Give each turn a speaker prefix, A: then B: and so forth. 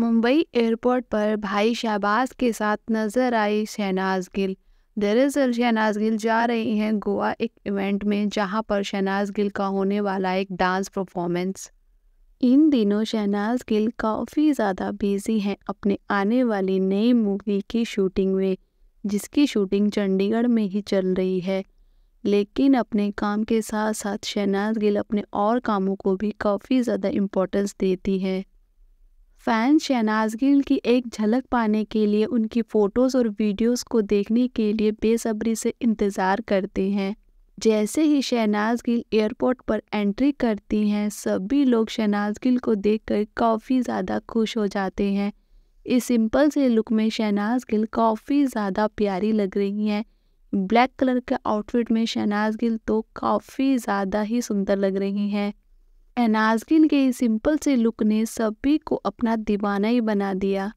A: Mumbai airport पर भाई शहबाज के साथ नजर आई शहनाज गिल दरअसल शहनाज गिल जा रही हैं गोवा एक इवेंट में जहां पर शहनाज गिल का होने वाला एक डांस परफॉर्मेंस इन दिनों शहनाज गिल काफ़ी ज़्यादा बिजी हैं अपने आने वाली नई मूवी की शूटिंग में जिसकी शूटिंग चंडीगढ़ में ही चल रही है लेकिन अपने काम के साथ साथ शहनाज गिल अपने और कामों को भी काफ़ी ज़्यादा इम्पोर्टेंस देती है फैन शहनाज गिल की एक झलक पाने के लिए उनकी फ़ोटोज़ और वीडियोस को देखने के लिए बेसब्री से इंतज़ार करते हैं जैसे ही शहनाज गिल एयरपोर्ट पर एंट्री करती हैं सभी लोग शहनाज गिल को देखकर काफ़ी ज़्यादा खुश हो जाते हैं इस सिंपल से लुक में शहनाज गिल काफ़ी ज़्यादा प्यारी लग रही हैं ब्लैक कलर के आउटफिट में शहनाज गिल तो काफ़ी ज़्यादा ही सुंदर लग रही हैं एनाजगिन के इस सिंपल से लुक ने सभी को अपना दीवाना ही बना दिया